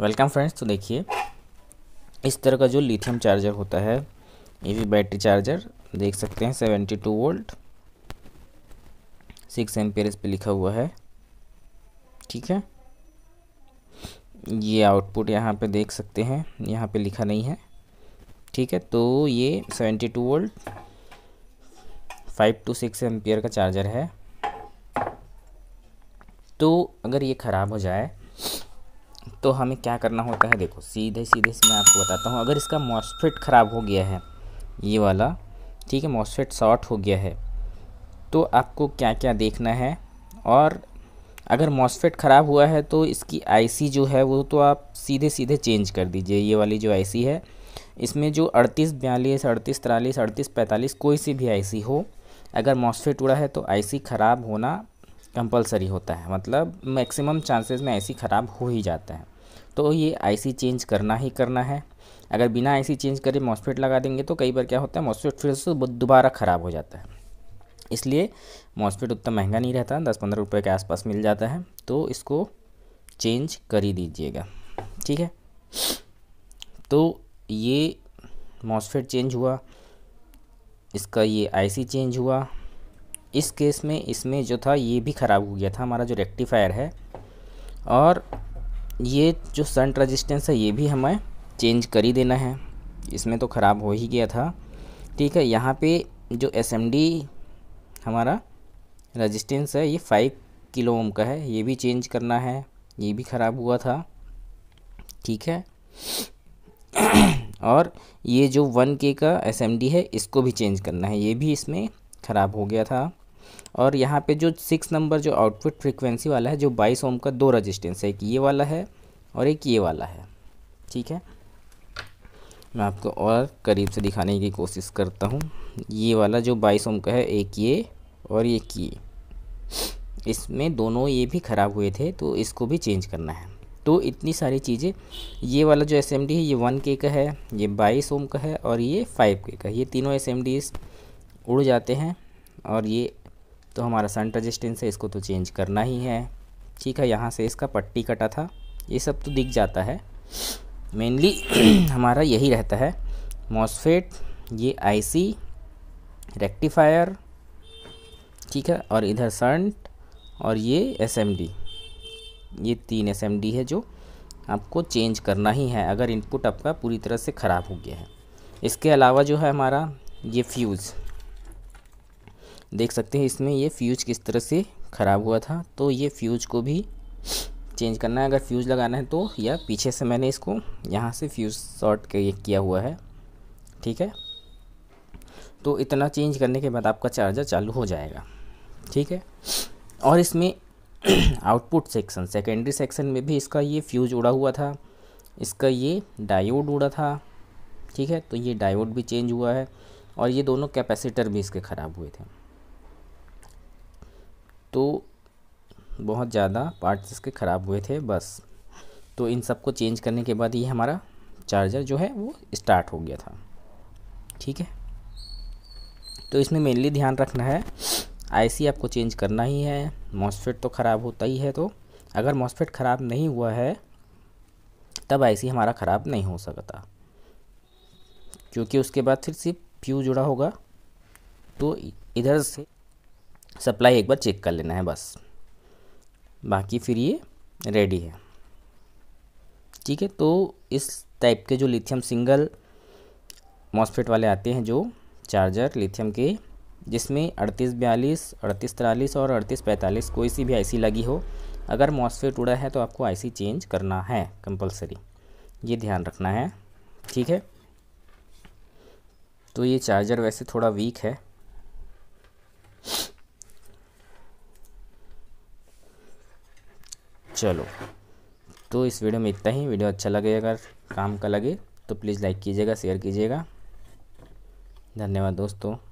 welcome friends तो देखिए इस तरह का जो लिथियम चार्जर होता है ये भी बैटरी चार्जर देख सकते हैं seventy two volt six M इस पर लिखा हुआ है ठीक है ये आउटपुट यहाँ पे देख सकते हैं यहाँ पे लिखा नहीं है ठीक है तो ये seventy two volt five two six M का चार्जर है तो अगर ये ख़राब हो जाए तो हमें क्या करना होता है देखो सीधे सीधे से मैं आपको बताता हूँ अगर इसका मॉसफेट ख़राब हो गया है ये वाला ठीक है मॉसफेट शॉर्ट हो गया है तो आपको क्या क्या देखना है और अगर मॉसफेट ख़राब हुआ है तो इसकी आईसी जो है वो तो आप सीधे सीधे चेंज कर दीजिए ये वाली जो आईसी है इसमें जो अड़तीस बयालीस अड़तीस तिरालीस अड़तीस पैंतालीस कोई सी भी आईसी हो अगर मॉसफेट उड़ा है तो आईसी ख़राब होना कंपलसरी होता है मतलब मैक्सिमम चांसेस में आईसी ख़राब हो ही जाता है तो ये आईसी चेंज करना ही करना है अगर बिना आईसी चेंज करे मॉसफेट लगा देंगे तो कई बार क्या होता है मॉसफेट फिर से दोबारा ख़राब हो जाता है इसलिए मॉसफेट उतना महंगा नहीं रहता दस पंद्रह रुपये के आसपास मिल जाता है तो इसको चेंज कर ही दीजिएगा ठीक है तो ये मॉसफेट चेंज हुआ इसका ये आईसी चेंज हुआ इस केस में इसमें जो था ये भी ख़राब हो गया था हमारा जो रेक्टिफायर है और ये जो सन्ट रजिस्टेंस है ये भी हमें चेंज कर ही देना है इसमें तो ख़राब हो ही गया था ठीक है यहाँ पे जो एस हमारा रजिस्टेंस है ये फाइव किलो ओम का है ये भी चेंज करना है ये भी ख़राब हुआ था ठीक है और ये जो वन के का एस है इसको भी चेंज करना है ये भी इसमें ख़राब हो गया था और यहाँ पे जो सिक्स नंबर जो आउटपुट फ्रीक्वेंसी वाला है जो बाईस ओम का दो रजिस्टेंस है एक ये वाला है और एक ये वाला है ठीक है मैं आपको और करीब से दिखाने की कोशिश करता हूँ ये वाला जो बाईस ओम का है एक ये और एक ये इसमें दोनों ये भी ख़राब हुए थे तो इसको भी चेंज करना है तो इतनी सारी चीज़ें ये वाला जो एस है ये वन के का है ये बाईस ओम का है और ये फाइव के का ये तीनों एस उड़ जाते हैं और ये तो हमारा सन रजिस्टेंस है इसको तो चेंज करना ही है ठीक है यहाँ से इसका पट्टी कटा था ये सब तो दिख जाता है मेनली हमारा यही रहता है मॉसफेट ये आईसी रेक्टिफायर ठीक है और इधर सन्ट और ये एसएमडी ये तीन एसएमडी है जो आपको चेंज करना ही है अगर इनपुट आपका पूरी तरह से ख़राब हो गया है इसके अलावा जो है हमारा ये फ्यूज़ देख सकते हैं इसमें ये फ्यूज किस तरह से ख़राब हुआ था तो ये फ्यूज को भी चेंज करना है अगर फ्यूज़ लगाना है तो या पीछे से मैंने इसको यहाँ से फ्यूज़ शॉर्ट किया हुआ है ठीक है तो इतना चेंज करने के बाद आपका चार्जर चालू हो जाएगा ठीक है और इसमें आउटपुट सेक्शन सेकेंडरी सेक्शन में भी इसका ये फ्यूज उड़ा हुआ था इसका ये डायोड उड़ा था ठीक है तो ये डायोड भी चेंज हुआ है और ये दोनों कैपेसिटर भी इसके ख़राब हुए थे तो बहुत ज़्यादा पार्ट्स इसके ख़राब हुए थे बस तो इन सबको चेंज करने के बाद ये हमारा चार्जर जो है वो स्टार्ट हो गया था ठीक है तो इसमें मेनली ध्यान रखना है आईसी आपको चेंज करना ही है मॉसफेट तो ख़राब होता ही है तो अगर मॉसफेट ख़राब नहीं हुआ है तब आईसी हमारा ख़राब नहीं हो सकता क्योंकि उसके बाद फिर सिर्फ प्यू जुड़ा होगा तो इधर से सप्लाई एक बार चेक कर लेना है बस बाकी फिर ये रेडी है ठीक है तो इस टाइप के जो लिथियम सिंगल मॉसफेट वाले आते हैं जो चार्जर लिथियम के जिसमें अड़तीस बयालीस अड़तीस तिरालीस और अड़तीस पैंतालीस कोई सी भी आईसी लगी हो अगर मॉसफेट उड़ा है तो आपको आईसी चेंज करना है कंपलसरी ये ध्यान रखना है ठीक है तो ये चार्जर वैसे थोड़ा वीक है चलो तो इस वीडियो में इतना ही वीडियो अच्छा लगे अगर काम का लगे तो प्लीज़ लाइक कीजिएगा शेयर कीजिएगा धन्यवाद दोस्तों